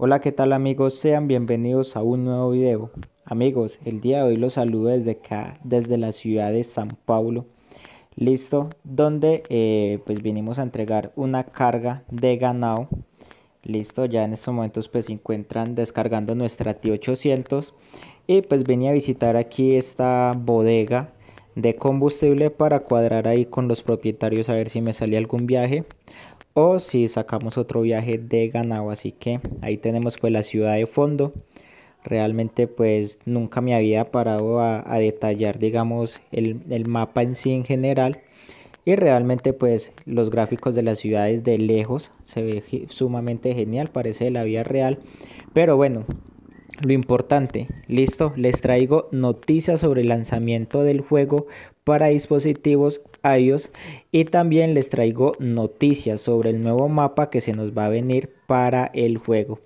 Hola qué tal amigos, sean bienvenidos a un nuevo video. Amigos, el día de hoy los saludo desde acá, desde la ciudad de San Paulo. Listo, donde eh, pues vinimos a entregar una carga de ganado. Listo, ya en estos momentos pues se encuentran descargando nuestra T800. Y pues venía a visitar aquí esta bodega de combustible para cuadrar ahí con los propietarios a ver si me salía algún viaje o si sacamos otro viaje de ganado así que ahí tenemos pues la ciudad de fondo realmente pues nunca me había parado a, detallar digamos el, mapa en sí en general y realmente pues los gráficos de las ciudades de lejos se ve sumamente genial parece la vida real pero bueno lo importante, listo, les traigo noticias sobre el lanzamiento del juego para dispositivos iOS y también les traigo noticias sobre el nuevo mapa que se nos va a venir para el juego.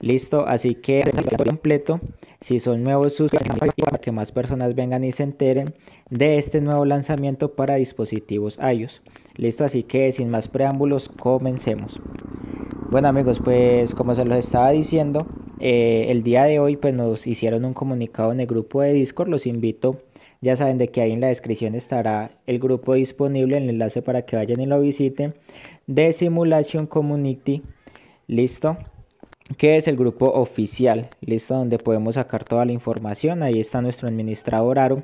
Listo, así que completo. Si son nuevos suscriptores, para que más personas vengan y se enteren de este nuevo lanzamiento para dispositivos iOS. Listo, así que sin más preámbulos, comencemos. Bueno amigos, pues como se los estaba diciendo, eh, el día de hoy pues nos hicieron un comunicado en el grupo de Discord. Los invito, ya saben de que ahí en la descripción estará el grupo disponible, el enlace para que vayan y lo visiten de Simulation Community. Listo que es el grupo oficial, listo, donde podemos sacar toda la información, ahí está nuestro administrador Aro.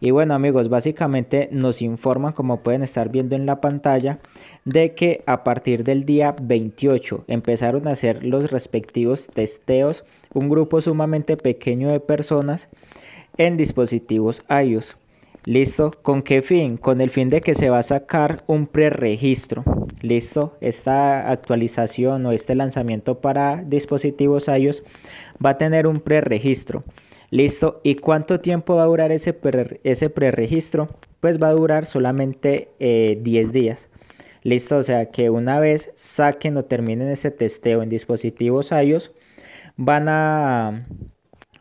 Y bueno amigos, básicamente nos informan, como pueden estar viendo en la pantalla, de que a partir del día 28 empezaron a hacer los respectivos testeos, un grupo sumamente pequeño de personas en dispositivos iOS. ¿Listo? ¿Con qué fin? Con el fin de que se va a sacar un preregistro. ¿Listo? Esta actualización o este lanzamiento para dispositivos iOS va a tener un preregistro. ¿Listo? ¿Y cuánto tiempo va a durar ese, pre ese preregistro? Pues va a durar solamente 10 eh, días. Listo, o sea que una vez saquen o terminen este testeo en dispositivos iOS, van a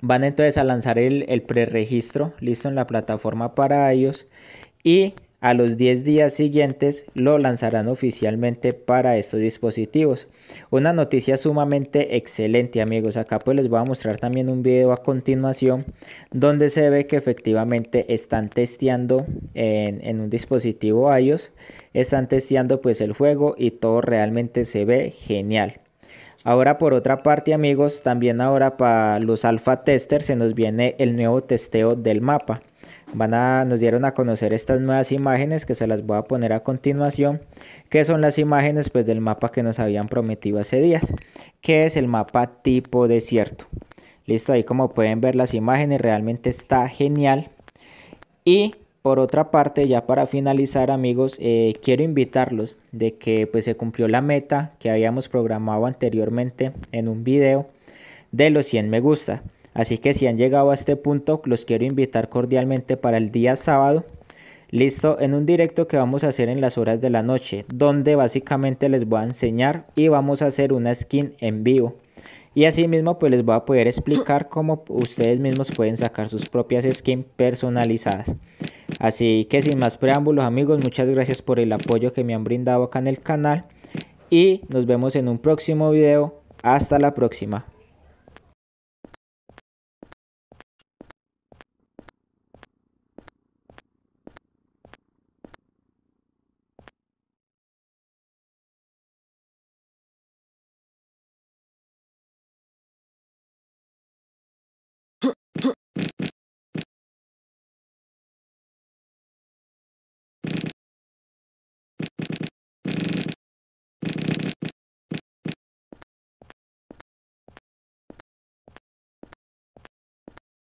Van entonces a lanzar el, preregistro listo en la plataforma para iOS y a los 10 días siguientes lo lanzarán oficialmente para estos dispositivos. Una noticia sumamente excelente amigos. Acá pues les voy a mostrar también un video a continuación donde se ve que efectivamente están testeando en, en un dispositivo iOS. Están testeando pues el juego y todo realmente se ve genial. Ahora por otra parte amigos, también ahora para los alfa testers se nos viene el nuevo testeo del mapa. Van a, nos dieron a conocer estas nuevas imágenes que se las voy a poner a continuación, que son las imágenes pues, del mapa que nos habían prometido hace días, que es el mapa tipo desierto. Listo, ahí como pueden ver las imágenes realmente está genial. Y por otra parte, ya para finalizar amigos, eh, quiero invitarlos de que pues se cumplió la meta que habíamos programado anteriormente en un video de los 100 me gusta. Así que si han llegado a este punto, los quiero invitar cordialmente para el día sábado. Listo, en un directo que vamos a hacer en las horas de la noche, donde básicamente les voy a enseñar y vamos a hacer una skin en vivo. Y asimismo pues les voy a poder explicar cómo ustedes mismos pueden sacar sus propias skins personalizadas. Así que sin más preámbulos amigos, muchas gracias por el apoyo que me han brindado acá en el canal y nos vemos en un próximo video. Hasta la próxima.